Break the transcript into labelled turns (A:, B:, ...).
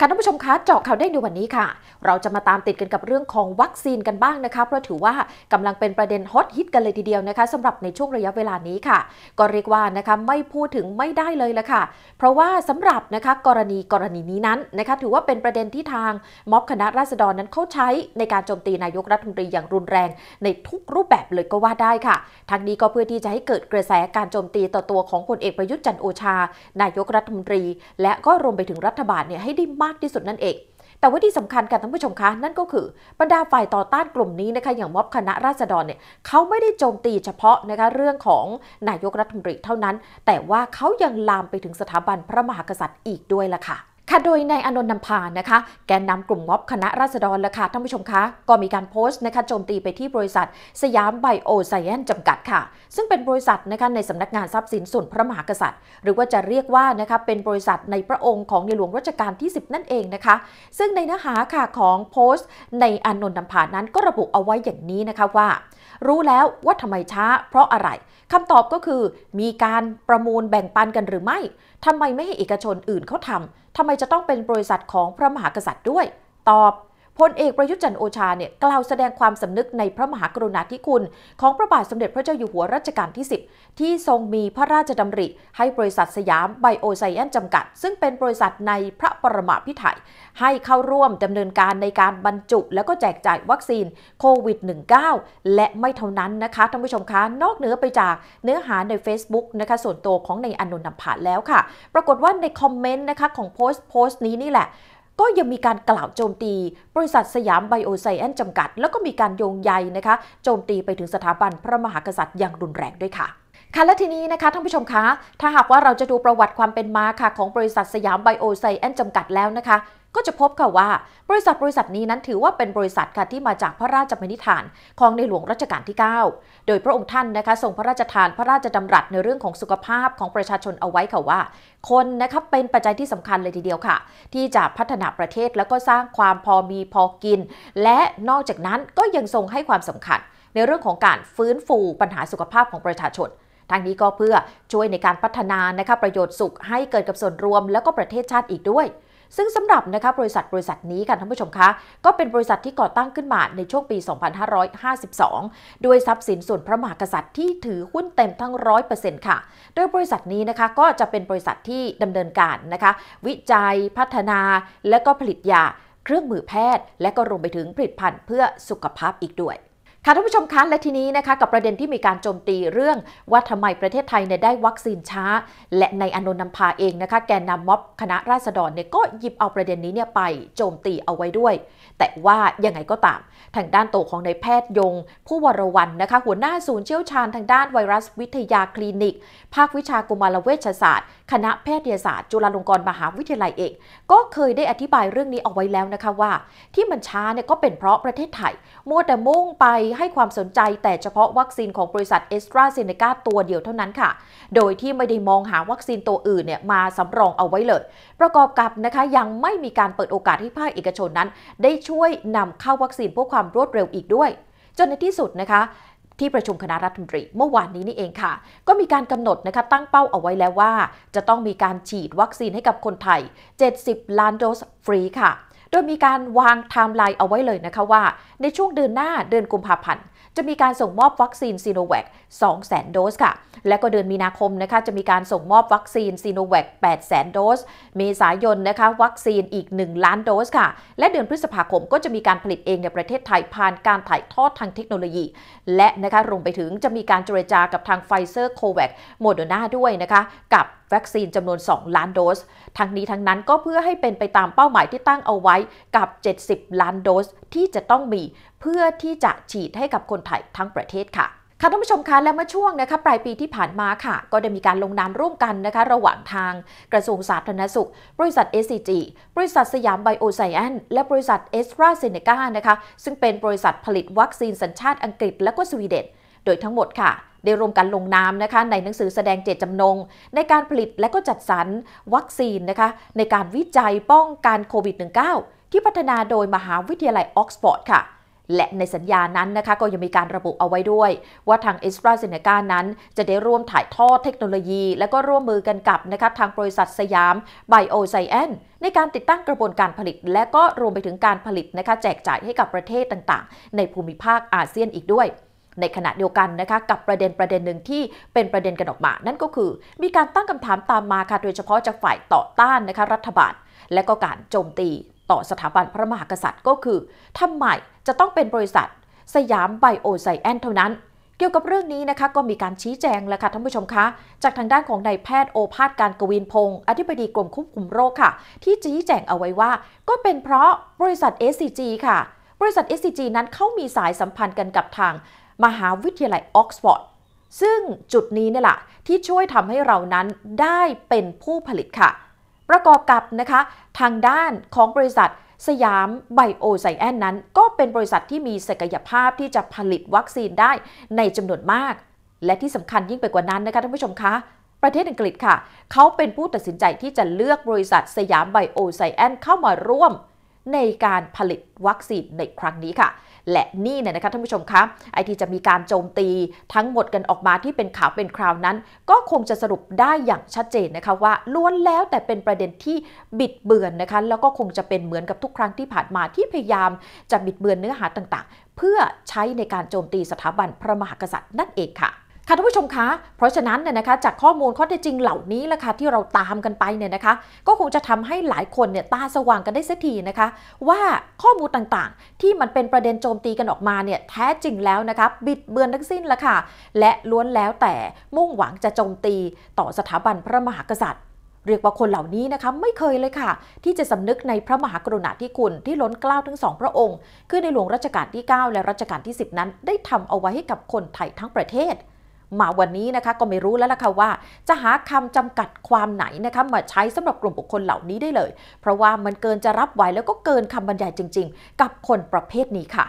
A: ค่ะท่านผู้ชมคะเจาะข่าวเด้งในวันนี้ค่ะ เราจะมาตามติดกันกับเรื่องของวัคซีนกันบ้างนะคะเพราะถือว่ากำลังเป็นประเด็นฮอตฮิตกันเลยทีเดียวนะคะสำหรับในช่วงระยะเวลานี้ค่ะก็เรียกว่านะคะไม่พูดถึงไม่ได้เลยละค่ะ เพราะว่าสำหรับนะคะกรณีกรณีนี้นั้นนะคะถือว่าเป็นประเด็นที่ทางม็อบคณะราษฎรนั้นเข้าใช้ในการโจมตีนายกรัฐมนตรีอย่างรุนแรงในทุกรูปแบบเลยก็ว่าได้ค่ะ ทั้งนี้ก็เพื่อที่จะให้เกิดกระแสการโจมตีต่อตัวของพลเอกประยุทธ์จันโอชา นายกรัฐมนตรี และก็รวมไปถึงรัฐบาลเนี่ยให้ได้มากากที่สุดนั่นเอง แต่ว่าที่สำคัญกันท่านผู้ชมคะนั่นก็คือบรรดาฝ่ายต่อต้านกลุ่มนี้นะคะอย่างม็อบคณะราษฎรเนี่ยเขาไม่ได้โจมตีเฉพาะนะคะเรื่องของนายกรัฐมนตรีเท่านั้น แต่ว่าเขายังลามไปถึงสถาบันพระมหากษัตริย์อีกด้วยล่ะค่ะค่ะโดยนายอนนท์นำพานนะคะแกนนำกลุ่มม็อบคณะราษฎรละค่ะ ท่านผู้ชมคะก็มีการโพสต์นะคะโจมตีไปที่บริษัทสยามไบโอไซแอนจำกัดค่ะ ซึ่งเป็นบริษัทนะคะในสำนักงานทรัพย์สินส่วนพระมหากษัตริย์หรือว่าจะเรียกว่านะคะเป็นบริษัทในพระองค์ของในหลวงรัชกาลที่ 10 นั่นเองนะคะซึ่งในเนื้อหาค่ะของโพสต์ในอนนท์นำพานนั้นก็ระบุเอาไว้อย่างนี้นะคะว่า รู้แล้วว่าทำไมช้า เพราะอะไรคำตอบก็คือมีการประมูลแบ่งปันกันหรือไม่ทำไมไม่ให้เอกชนอื่นเขาทำ ทำไมจะต้องเป็นบริษัทของพระมหากษัตริย์ด้วย ตอบพลเอกประยุจันโอชาเนี่ย กล่าวแสดงความสำนึกในพระมหากรุณาธิคุณ ของพระบาทสมเด็จพระเจ้าอยู่หัวรัชกาลที่ 10 ที่ทรงมีพระราชดำริ ให้บริษัทสยามไบโอไซแอนจำกัด ซึ่งเป็นบริษัทในพระปรมาพิไธยให้เข้าร่วมดำเนินการในการบรรจุและก็แจกจ่ายวัคซีนโควิด -19 และไม่เท่านั้นนะคะท่านผู้ชมคะนอกเหนือไปจากเนื้อหาใน Facebook นะคะส่วนตัวของในอนุนันำผาแล้วค่ะ ปรากฏว่าในคอมเมนต์นะคะของโพสต์โพสต์นี้นี่แหละก็ยังมีการกล่าวโจมตีบริษัทสยามไบโอไซแอนจำกัด แล้วก็มีการโยงใยนะคะ โจมตีไปถึงสถาบันพระมหากษัตริย์ อย่างรุนแรงด้วยค่ะค่ะและทีนี้นะคะท่านผู้ชมคะถ้าหากว่าเราจะดูประวัติความเป็นมาค่ะ ของบริษัทสยามไบโอไซแอนจำกัดแล้วนะคะก็จะพบค่ะว่า บริษัทบริษัทนี้นั้นถือว่าเป็นบริษัทค่ะที่มาจากพระราชบัญญัติของในหลวงรัชกาลที่ 9 โดยพระองค์ท่านนะคะทรงพระราชทานพระราชดำรัสในเรื่องของสุขภาพของประชาชนเอาไว้ค่ะว่า คนนะคะเป็นปัจจัยที่สำคัญเลยทีเดียวค่ะ ที่จะพัฒนาประเทศแล้วก็สร้างความพอมีพอกิน และนอกจากนั้นก็ยังทรงให้ความสำคัญ ในเรื่องของการฟื้นฟูปัญหาสุขภาพของประชาชนทางนี้ก็เพื่อช่วยในการพัฒนานะคะประโยชน์สุขให้เกิดกับส่วนรวมแล้วก็ประเทศชาติอีกด้วยซึ่งสำหรับนะคะบริษัทบริษัทนี้ค่ะท่านผู้ชมคะก็เป็นบริษัทที่ก่อตั้งขึ้นมาในช่วงปี 2552ด้วยทรัพย์สินส่วนพระมหากษัตริย์ที่ถือหุ้นเต็มทั้ง 100%ค่ะ โดยบริษัทนี้นะคะก็จะเป็นบริษัทที่ดำเนินการนะคะวิจัยพัฒนา และก็ผลิตยา เครื่องมือแพทย์ และก็รวมไปถึงผลิตภัณฑ์เพื่อสุขภาพอีกด้วยค่ะท่านผู้ชมคะและทีนี้นะคะกับประเด็นที่มีการโจมตีเรื่องว่าทำไมประเทศไทยเนี่ยได้วัคซีนช้า และในอนนนนำพาเองนะคะแกนนำาม็อบคณะราษฎรเนี่ยก็หยิบเอาประเด็นนี้เนี่ยไปโจมตีเอาไว้ด้วย แต่ว่ายังไงก็ตามทางด้านโตของนายแพทย์ยงผู้วรวันนะคะหัวหน้าศูนย์เชี่ยวชาญทางด้านไวรัส วิทยาคลินิก ภาควิชากุมารเวชศาสตร์ คณะแพทยศาสตร์ จุฬาลงกรณ์มหาวิทยาลัยเอง ก็เคยได้อธิบายเรื่องนี้เอาไว้แล้วนะคะว่าที่มันช้าเนี่ยก็เป็นเพราะประเทศไทยมัวแต่มุ่งไปให้ความสนใจแต่เฉพาะวัคซีนของบริษัทเอสตราเซเนกาตัวเดียวเท่านั้นค่ะ โดยที่ไม่ได้มองหาวัคซีนตัวอื่นเนี่ยมาสำรองเอาไว้เลย ประกอบกับนะคะยังไม่มีการเปิดโอกาสให้ภาคเอกชนนั้น ได้ช่วยนำเข้าวัคซีนเพื่อความรวดเร็วอีกด้วย จนในที่สุดนะคะที่ประชุมคณะรัฐมนตรี เมื่อวานนี้นี่เองค่ะ ก็มีการกำหนดนะคะตั้งเป้าเอาไว้แล้วว่า จะต้องมีการฉีดวัคซีนให้กับคนไทย 70 ล้านโดสฟรีค่ะโดยมีการวางไทม์ไลน์เอาไว้เลยนะคะว่า ในช่วงเดือนหน้าเดือนกุมภาพันธ์ จะมีการส่งมอบวัคซีนซีโนแวค200,000โดสค่ะ และก็เดือนมีนาคมนะคะจะมีการส่งมอบวัคซีนซีโนแวค800,000โดสเมษายนนะคะวัคซีนอีก 1 ล้านโดสค่ะ และเดือนพฤษภาคมก็จะมีการผลิตเองในประเทศไทย ผ่านการถ่ายทอดทางเทคโนโลยี และนะคะรวมไปถึงจะมีการเจรจากับทางไฟเซอร์โคแวคโมเดอร์นาด้วยนะคะกับวัคซีนจำนวน 2 ล้านโดส ทั้งนี้ทั้งนั้นก็เพื่อให้เป็นไปตามเป้าหมายที่ตั้งเอาไว้ กับ 70 ล้านโดสที่จะต้องมีเพื่อที่จะฉีดให้กับคนไทยทั้งประเทศค่ะค่ะท่านผู้ชมคะและเมื่อช่วงนะคะปลายปีที่ผ่านมาค่ะก็ได้มีการลงนามร่วมกันนะคะระหว่างทาง กระทรวงสาธารณสุขบริษัท SCG บริษัทสยามไบโอไซแอนและบริษัทเอสตราเซเนกานะคะซึ่งเป็นบริษัทผลิตวัคซีนสัญชาติอังกฤษและก็สวีเดนดยทั้งหมดค่ะ ได้รวมกันลงนามนะคะในหนังสือแสดงเจตจำนง ในการผลิตและก็จัดสรรวัคซีนนะคะในการวิจัยป้องกันโควิด -19 ที่พัฒนาโดยมหาวิทยาลัยออกซฟอร์ดค่ะ และในสัญญานั้นนะคะก็ยังมีการระบุเอาไว้ด้วย ว่าทางเอสตราเซเนกานั้นจะได้ร่วมถ่ายทอดเทคโนโลยี และก็ร่วมมือกันกับนะคะทางบริษัทสยามไบโอไซแอนในการติดตั้งกระบวนการผลิต และก็รวมไปถึงการผลิตนะคะแจกจ่ายให้กับประเทศต่างๆ ในภูมิภาคอาเซียนอีกด้วยในขณะเดียวกันนะคะกับประเด็นประเด็นหนึ่งที่เป็นประเด็นกันออกมา นั่นก็คือมีการตั้งคำถามตามมาค่ะโดยเฉพาะจากฝ่ายต่อต้านนะคะรัฐบาล และก็การโจมตีต่อสถาบันพระมหากษัตริย์ก็คือ ทำไมจะต้องเป็นบริษัทสยามไบโอไซแอนเท่านั้นเกี่ยวกับเรื่องนี้นะคะก็มีการชี้แจงแล้วค่ะท่านผู้ชมคะ จากทางด้านของนายแพทย์โอภาสการกวินพงศ์อธิบดีกรมควบคุมโรคค่ะที่ชี้แจงเอาไว้ว่า ก็เป็นเพราะบริษัท SCG ค่ะ บริษัท SCG นั้นเขามีสายสัมพันธ์กันกับทางมหาวิทยาลัยออกซฟอร์ด ซึ่งจุดนี้เนี่แหละที่ช่วยทำให้เรานั้นได้เป็นผู้ผลิตค่ะ ประกอบกับนะคะ ทางด้านของบริษัทสยามไบโอไซแอนนั้น ก็เป็นบริษัทที่มีศักยภาพที่จะผลิตวัคซีนได้ในจำนวนมาก และที่สำคัญยิ่งไปกว่านั้นนะคะท่านผู้ชมคะ ประเทศอังกฤษค่ะ เขาเป็นผู้ตัดสินใจที่จะเลือกบริษัทสยามไบโอไซแอนเข้ามาร่วมในการผลิตวัคซีนในครั้งนี้ค่ะ และนี่เนี่ยนะคะท่านผู้ชมคะไอที่จะมีการโจมตีทั้งหมดกันออกมาที่เป็นข่าวเป็นคราวนั้น ก็คงจะสรุปได้อย่างชัดเจนนะคะว่าล้วนแล้วแต่เป็นประเด็นที่บิดเบือนนะคะแล้วก็คงจะเป็นเหมือนกับทุกครั้งที่ผ่านมาที่พยายาม จะบิดเบือนเนื้อหาต่างๆ เพื่อใช้ในการโจมตีสถาบันพระมหากษัตริย์นั่นเองค่ะค่ะท่านผู้ชมคะ เพราะฉะนั้นเนี่ยนะคะ จากข้อมูลข้อเท็จจริงเหล่านี้ล่ละค่ะที่เราตามกันไปเนี่ยนะคะ ก็คงจะทำให้หลายคนเนี่ยตาสว่างกันได้สักทีนะคะว่าข้อมูลต่างๆที่มันเป็นประเด็นโจมตีกันออกมาเนี่ยแท้จริงแล้วนะคะบิดเบือนทั้งสิ้นละค่ะและล้วนแล้วแต่มุ่งหวังจะโจมตีต่อสถาบันพระมหากษัตริย์ เรียกว่าคนเหล่านี้นะคะไม่เคยเลยค่ะที่จะสำนึกในพระมหากรุณาธิคุณที่ล้นเกล้าทั้งสองพระองค์คือในหลวงรัชกาลที่ 9 และรัชกาลที่ 10 นั้น ได้ทำเอาไว้ให้กับคนไทยทั้งประเทศมาวันนี้นะคะก็ไม่รู้แล้วล่ะค่ะว่าจะหาคำจำกัดความไหนนะคะมาใช้สำหรับกลุ่มบุคคลเหล่านี้ได้เลย เพราะว่ามันเกินจะรับไหวแล้วก็เกินคำบรรยายจริงๆ กับคนประเภทนี้ค่ะ